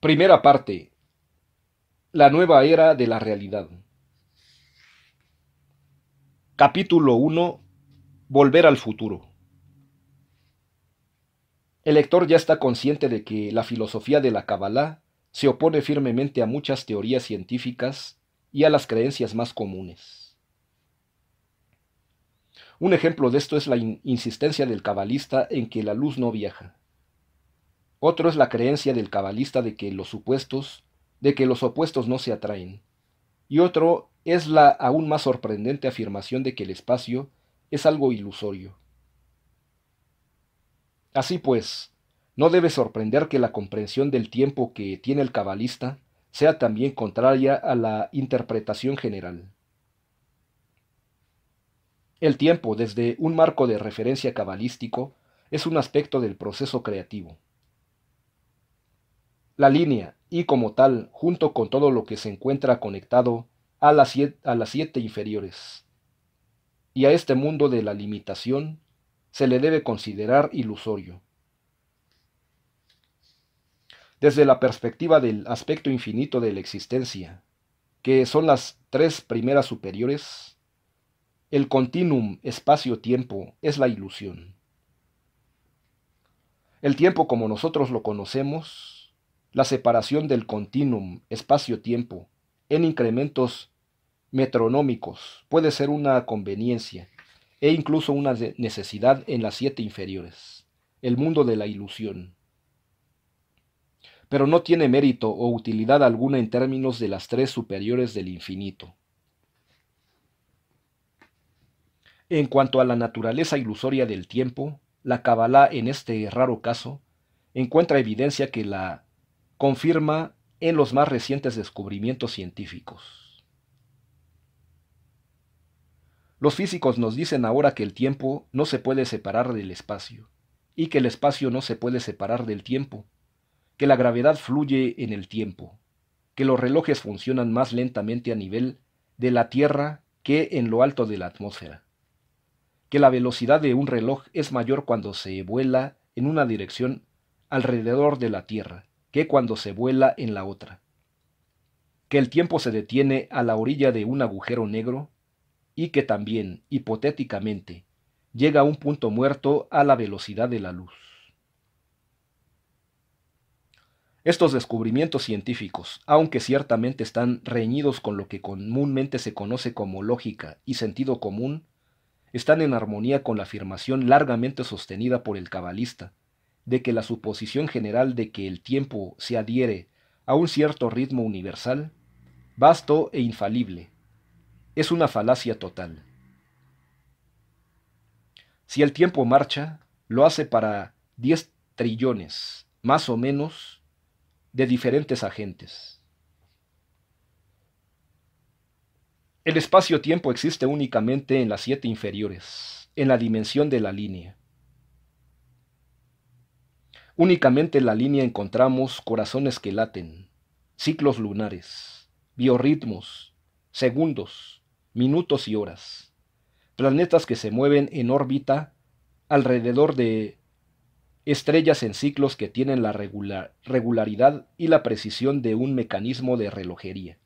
Primera parte. La nueva era de la realidad. Capítulo 1. Volver al futuro. El lector ya está consciente de que la filosofía de la Kabbalah se opone firmemente a muchas teorías científicas y a las creencias más comunes. Un ejemplo de esto es la insistencia del cabalista en que la luz no viaja otro es la creencia del cabalista de que los supuestos, de que los opuestos no se atraen. Y otro es la aún más sorprendente afirmación de que el espacio es algo ilusorio. Así pues, no debe sorprender que la comprensión del tiempo que tiene el cabalista sea también contraria a la interpretación general. El tiempo, desde un marco de referencia cabalístico, es un aspecto del proceso creativo. La línea, y como tal, junto con todo lo que se encuentra conectado a las, siete, inferiores. Y a este mundo de la limitación se le debe considerar ilusorio. Desde la perspectiva del aspecto infinito de la existencia, que son las tres primeras superiores, el continuum espacio-tiempo es la ilusión. El tiempo como nosotros lo conocemos la separación del continuum espacio-tiempo en incrementos metronómicos puede ser una conveniencia e incluso una necesidad en las siete inferiores, el mundo de la ilusión. Pero no tiene mérito o utilidad alguna en términos de las tres superiores del infinito. En cuanto a la naturaleza ilusoria del tiempo, la Kabbalah en este raro caso encuentra evidencia que la confirma en los más recientes descubrimientos científicos. Los físicos nos dicen ahora que el tiempo no se puede separar del espacio, y que el espacio no se puede separar del tiempo, que la gravedad fluye en el tiempo, que los relojes funcionan más lentamente a nivel de la Tierra que en lo alto de la atmósfera, que la velocidad de un reloj es mayor cuando se vuela en una dirección alrededor de la Tierra, que cuando se vuela en la otra. Que el tiempo se detiene a la orilla de un agujero negro y que también, hipotéticamente, llega a un punto muerto a la velocidad de la luz. Estos descubrimientos científicos, aunque ciertamente están reñidos con lo que comúnmente se conoce como lógica y sentido común, están en armonía con la afirmación largamente sostenida por el cabalista, de que la suposición general de que el tiempo se adhiere a un cierto ritmo universal, vasto e infalible, es una falacia total. Si el tiempo marcha, lo hace para 10 trillones, más o menos, de diferentes agentes. El espacio-tiempo existe únicamente en las siete inferiores, en la dimensión de la línea. Únicamente en la línea encontramos corazones que laten, ciclos lunares, biorritmos, segundos, minutos y horas, planetas que se mueven en órbita alrededor de estrellas en ciclos que tienen la regularidad y la precisión de un mecanismo de relojería,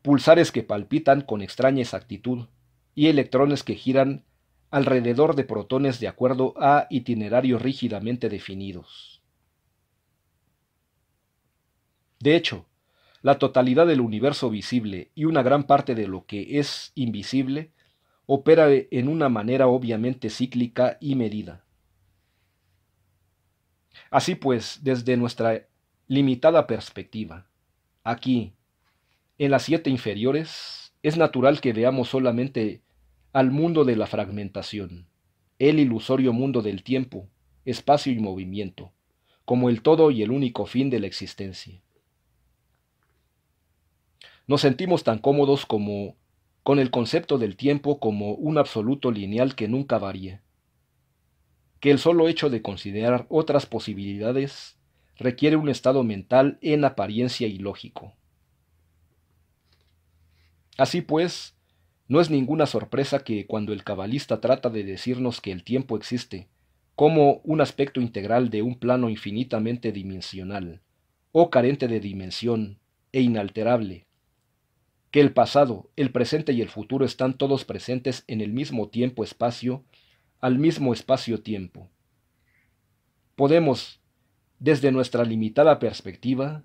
pulsares que palpitan con extraña exactitud y electrones que giran alrededor de protones de acuerdo a itinerarios rígidamente definidos. De hecho, la totalidad del universo visible y una gran parte de lo que es invisible opera en una manera obviamente cíclica y medida. Así pues, desde nuestra limitada perspectiva, aquí, en las siete inferiores, es natural que veamos solamente al mundo de la fragmentación, el ilusorio mundo del tiempo, espacio y movimiento, como el todo y el único fin de la existencia. Nos sentimos tan cómodos como con el concepto del tiempo como un absoluto lineal que nunca varía, que el solo hecho de considerar otras posibilidades requiere un estado mental en apariencia ilógico. Así pues, no es ninguna sorpresa que cuando el cabalista trata de decirnos que el tiempo existe, como un aspecto integral de un plano infinitamente dimensional, o carente de dimensión, e inalterable, que el pasado, el presente y el futuro están todos presentes en el mismo tiempo-espacio, al mismo espacio-tiempo. Podemos, desde nuestra limitada perspectiva,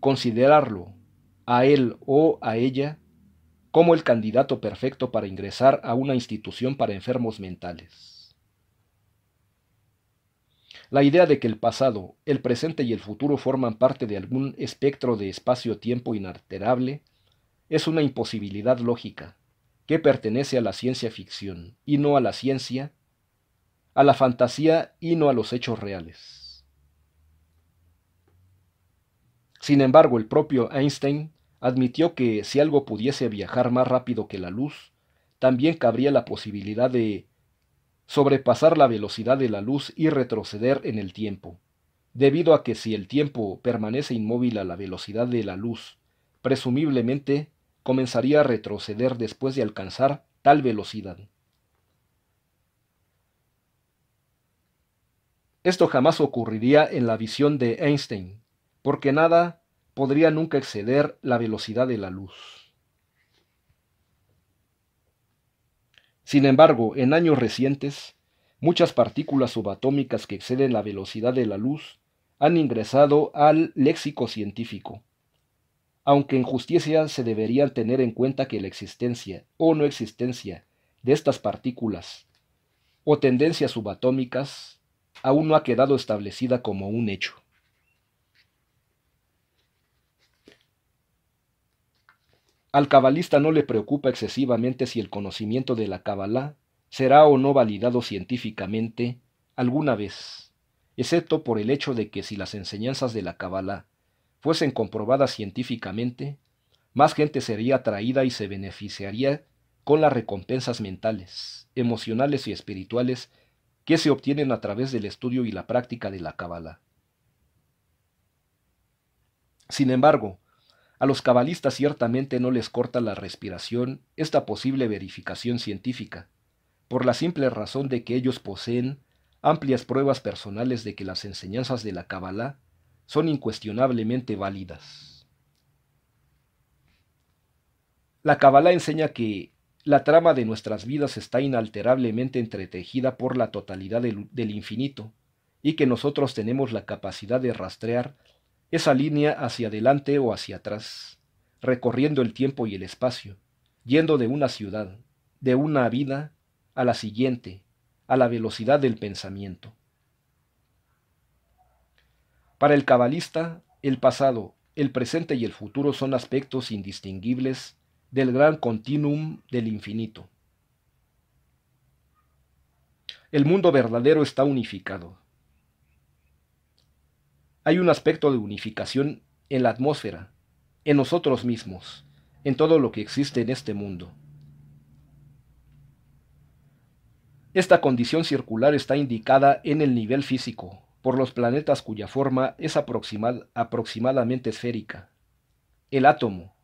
considerarlo, a él o a ella, como el candidato perfecto para ingresar a una institución para enfermos mentales. La idea de que el pasado, el presente y el futuro forman parte de algún espectro de espacio-tiempo inalterable es una imposibilidad lógica que pertenece a la ciencia ficción y no a la ciencia, a la fantasía y no a los hechos reales. Sin embargo, el propio Einstein admitió que si algo pudiese viajar más rápido que la luz, también cabría la posibilidad de sobrepasar la velocidad de la luz y retroceder en el tiempo, debido a que si el tiempo permanece inmóvil a la velocidad de la luz, presumiblemente comenzaría a retroceder después de alcanzar tal velocidad. Esto jamás ocurriría en la visión de Einstein, porque nada podría nunca exceder la velocidad de la luz. Sin embargo, en años recientes, muchas partículas subatómicas que exceden la velocidad de la luz han ingresado al léxico científico, aunque en justicia se deberían tener en cuenta que la existencia o no existencia de estas partículas o tendencias subatómicas aún no ha quedado establecida como un hecho. Al cabalista no le preocupa excesivamente si el conocimiento de la cabalá será o no validado científicamente alguna vez, excepto por el hecho de que si las enseñanzas de la cabalá fuesen comprobadas científicamente, más gente sería atraída y se beneficiaría con las recompensas mentales, emocionales y espirituales que se obtienen a través del estudio y la práctica de la cábala. Sin embargo, a los cabalistas ciertamente no les corta la respiración esta posible verificación científica, por la simple razón de que ellos poseen amplias pruebas personales de que las enseñanzas de la Kabbalah son incuestionablemente válidas. La Kabbalah enseña que la trama de nuestras vidas está inalterablemente entretejida por la totalidad del, del infinito y que nosotros tenemos la capacidad de rastrear esa línea hacia adelante o hacia atrás, recorriendo el tiempo y el espacio, yendo de una ciudad, de una vida, a la siguiente, a la velocidad del pensamiento. Para el cabalista, el pasado, el presente y el futuro son aspectos indistinguibles del gran continuum del infinito. El mundo verdadero está unificado, hay un aspecto de unificación en la atmósfera, en nosotros mismos, en todo lo que existe en este mundo. Esta condición circular está indicada en el nivel físico, por los planetas cuya forma es aproximadamente esférica. El átomo,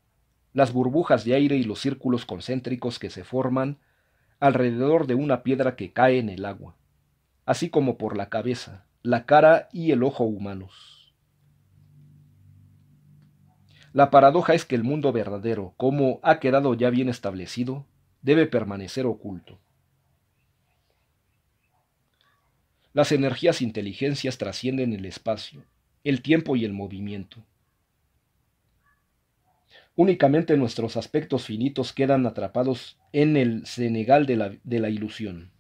las burbujas de aire y los círculos concéntricos que se forman alrededor de una piedra que cae en el agua, así como por la cabeza, la cara y el ojo humanos. La paradoja es que el mundo verdadero, como ha quedado ya bien establecido, debe permanecer oculto. Las energías e inteligencias trascienden el espacio, el tiempo y el movimiento. Únicamente nuestros aspectos finitos quedan atrapados en el Senegal de la, de la ilusión.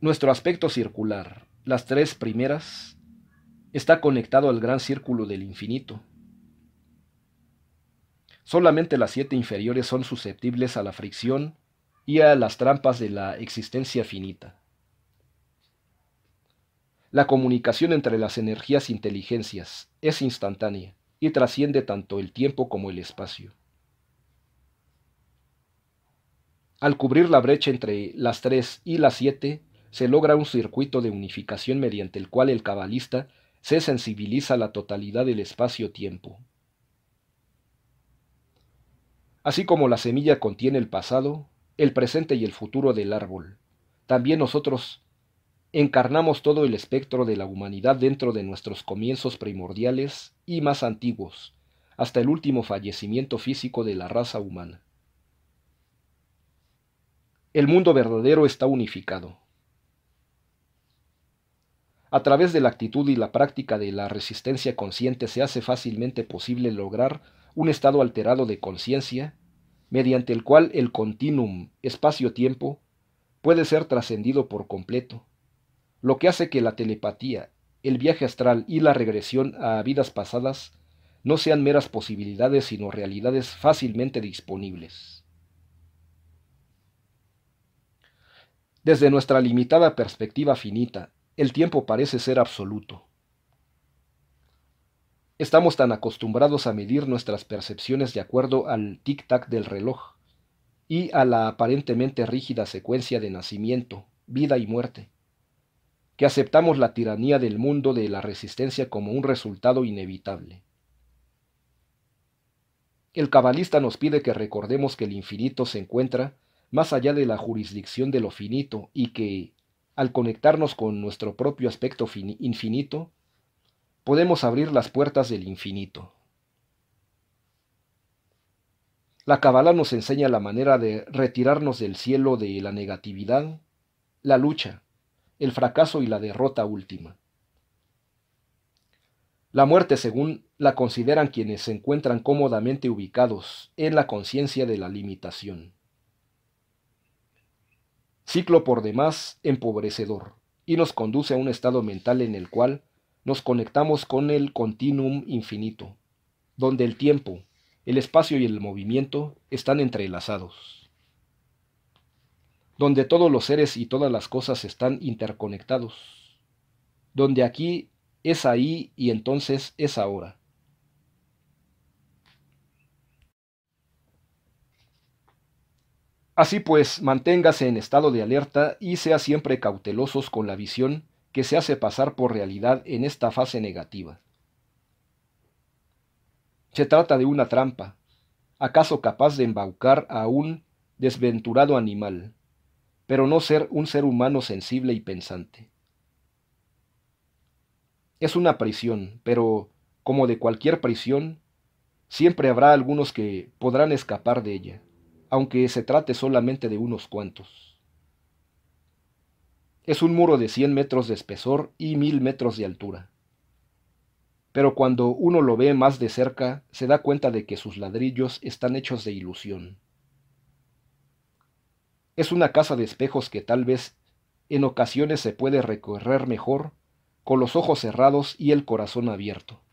Nuestro aspecto circular, las tres primeras, está conectado al gran círculo del infinito. Solamente las siete inferiores son susceptibles a la fricción y a las trampas de la existencia finita. La comunicación entre las energías inteligencias es instantánea y trasciende tanto el tiempo como el espacio. Al cubrir la brecha entre las tres y las siete, se logra un circuito de unificación mediante el cual el cabalista se sensibiliza la totalidad del espacio-tiempo. Así como la semilla contiene el pasado, el presente y el futuro del árbol, también nosotros encarnamos todo el espectro de la humanidad dentro de nuestros comienzos primordiales y más antiguos, hasta el último fallecimiento físico de la raza humana. El mundo verdadero está unificado. A través de la actitud y la práctica de la resistencia consciente se hace fácilmente posible lograr un estado alterado de conciencia, mediante el cual el continuum espacio-tiempo puede ser trascendido por completo, lo que hace que la telepatía, el viaje astral y la regresión a vidas pasadas no sean meras posibilidades sino realidades fácilmente disponibles. Desde nuestra limitada perspectiva finita el tiempo parece ser absoluto. Estamos tan acostumbrados a medir nuestras percepciones de acuerdo al tic-tac del reloj y a la aparentemente rígida secuencia de nacimiento, vida y muerte, que aceptamos la tiranía del mundo de la resistencia como un resultado inevitable. El cabalista nos pide que recordemos que el infinito se encuentra más allá de la jurisdicción de lo finito y que, al conectarnos con nuestro propio aspecto infinito, podemos abrir las puertas del infinito. La Kabbalah nos enseña la manera de retirarnos del cielo de la negatividad, la lucha, el fracaso y la derrota última. La muerte, según la consideran quienes se encuentran cómodamente ubicados en la conciencia de la limitación ciclo por demás empobrecedor, y nos conduce a un estado mental en el cual nos conectamos con el continuum infinito, donde el tiempo, el espacio y el movimiento están entrelazados, donde todos los seres y todas las cosas están interconectados, donde aquí es ahí y entonces es ahora, Así pues, manténgase en estado de alerta y sea siempre cautelosos con la visión que se hace pasar por realidad en esta fase negativa. Se trata de una trampa, acaso capaz de embaucar a un desventurado animal, pero no ser un ser humano sensible y pensante. Es una prisión, pero, como de cualquier prisión, siempre habrá algunos que podrán escapar de ella aunque se trate solamente de unos cuantos. Es un muro de 100 metros de espesor y 1000 metros de altura. Pero cuando uno lo ve más de cerca, se da cuenta de que sus ladrillos están hechos de ilusión. Es una casa de espejos que tal vez en ocasiones se puede recorrer mejor con los ojos cerrados y el corazón abierto.